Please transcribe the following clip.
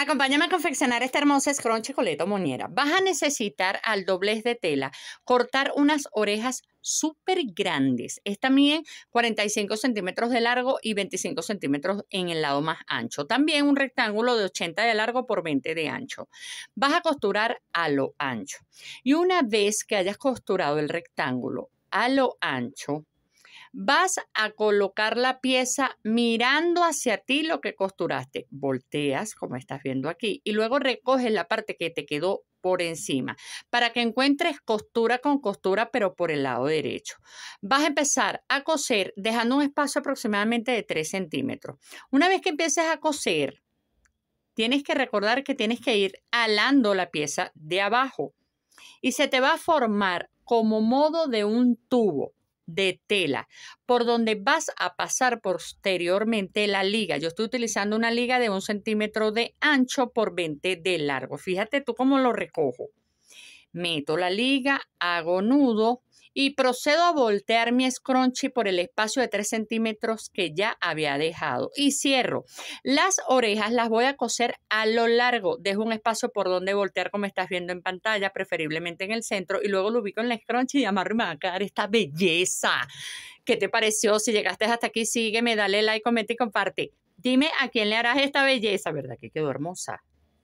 Acompáñame a confeccionar este hermosa scrunch chocolate moñera. Vas a necesitar al doblez de tela cortar unas orejas súper grandes. Es también 45 centímetros de largo y 25 centímetros en el lado más ancho. También un rectángulo de 80 de largo por 20 de ancho. Vas a costurar a lo ancho. Y una vez que hayas costurado el rectángulo a lo ancho, Vas a colocar la pieza mirando hacia ti lo que costuraste. Volteas, como estás viendo aquí, y luego recoges la parte que te quedó por encima para que encuentres costura con costura pero por el lado derecho. Vas a empezar a coser dejando un espacio aproximadamente de 3 centímetros. Una vez que empieces a coser, tienes que recordar que tienes que ir alando la pieza de abajo y se te va a formar como modo de un tubo de tela por donde vas a pasar posteriormente la liga. Yo estoy utilizando una liga de un centímetro de ancho por 20 de largo. Fíjate tú cómo lo recojo. Meto la liga, hago nudo, y procedo a voltear mi scrunchie por el espacio de 3 centímetros que ya había dejado. Y cierro. Las orejas las voy a coser a lo largo. Dejo un espacio por donde voltear como estás viendo en pantalla, preferiblemente en el centro, y luego lo ubico en la scrunchie y amarro y me va a quedar esta belleza. ¿Qué te pareció? Si llegaste hasta aquí, sígueme, dale like, comenta y comparte. Dime a quién le harás esta belleza, ¿verdad? Que quedó hermosa.